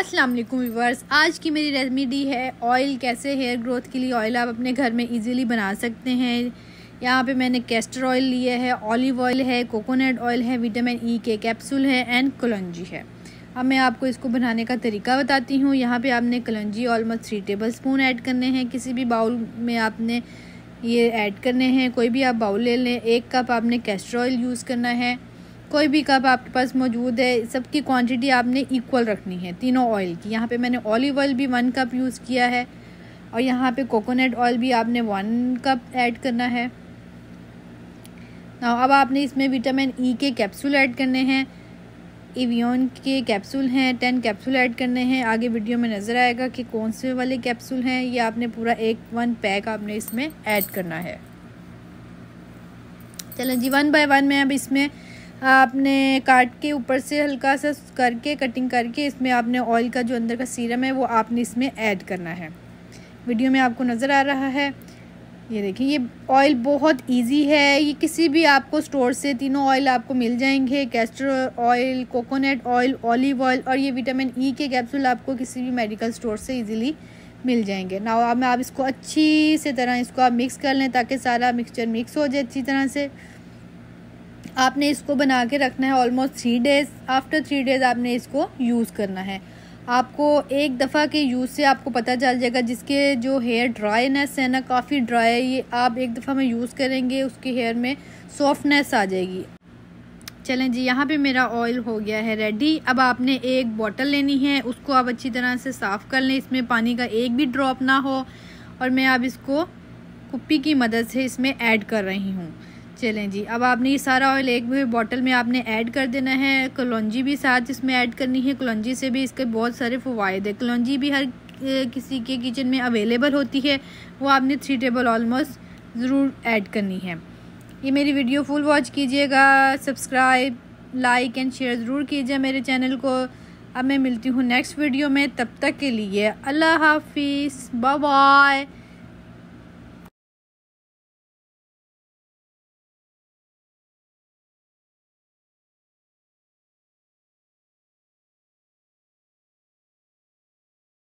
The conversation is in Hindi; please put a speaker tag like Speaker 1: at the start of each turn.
Speaker 1: अस्सलाम वालेकुम व्यूवर्स आज की मेरी रेमेडी है ऑयल कैसे हेयर ग्रोथ के लिए ऑयल आप अपने घर में इजीली बना सकते हैं यहाँ पे मैंने कैस्टर ऑयल लिया है ऑलिव ऑयल है कोकोनट ऑयल है विटामिन ई e के कैप्सूल है एंड कलंजी है अब मैं आपको इसको बनाने का तरीका बताती हूँ यहाँ पे आपने कलंजी almost three tablespoon add करने हैं किसी भी बाउल में आपने ये ऐड करने हैं कोई भी आप बाउल ले लें एक कप आपने कैस्टर ऑयल यूज़ करना है कोई भी कप आपके पास मौजूद है सबकी क्वांटिटी आपने इक्वल रखनी है तीनों ऑयल की यहाँ पे मैंने ऑलिव ऑयल भी वन कप यूज़ किया है और यहाँ पे कोकोनट ऑयल भी आपने वन कप ऐड करना है अब आपने इसमें विटामिन ई e के कैप्सूल ऐड करने हैं इवियन के कैप्सूल हैं टेन कैप्सूल ऐड करने हैं आगे वीडियो में नज़र आएगा कि कौन से वाले कैप्सूल हैं ये आपने पूरा एक वन पैक आपने इसमें ऐड करना है चलें जी वन बाय वन मैं अब इसमें आपने काट के ऊपर से हल्का सा करके कटिंग करके इसमें आपने ऑयल का जो अंदर का सीरम है वो आपने इसमें ऐड करना है वीडियो में आपको नज़र आ रहा है ये देखिए ये ऑयल बहुत इजी है ये किसी भी आपको स्टोर से तीनों ऑयल आपको मिल जाएंगे castor oil coconut oil olive oil और ये विटामिन ई e के कैप्सूल आपको किसी भी मेडिकल स्टोर से इजीली मिल जाएंगे ना अब आप इसको अच्छी से तरह इसको आप मिक्स कर लें ताकि सारा मिक्सचर मिक्स हो जाए अच्छी तरह से आपने इसको बना के रखना है almost three days after three days आपने इसको यूज़ करना है आपको एक दफ़ा के यूज़ से आपको पता चल जाएगा जिसके जो हेयर ड्राईनेस है ना काफ़ी ड्राई है ये आप एक दफ़ा में यूज़ करेंगे उसके हेयर में सॉफ्टनेस आ जाएगी चलें जी यहाँ पे मेरा ऑयल हो गया है रेडी अब आपने एक बोतल लेनी है उसको आप अच्छी तरह से साफ़ कर लें इसमें पानी का एक भी ड्रॉप ना हो और मैं अब इसको कुप्पी की मदद से इसमें ऐड कर रही हूँ चलें जी अब आपने ये सारा ऑयल एक भी बॉटल में आपने ऐड कर देना है कलौजी भी साथ इसमें ऐड करनी है कलौजी से भी इसके बहुत सारे फ़वाद है कलौजी भी हर किसी के किचन में अवेलेबल होती है वो आपने थ्री टेबल ऑलमोस्ट ज़रूर ऐड करनी है ये मेरी वीडियो फुल वॉच कीजिएगा सब्सक्राइब लाइक एंड शेयर ज़रूर कीजिए मेरे चैनल को अब मैं मिलती हूँ नेक्स्ट वीडियो में तब तक के लिए अल्लाह हाफिज़ बाय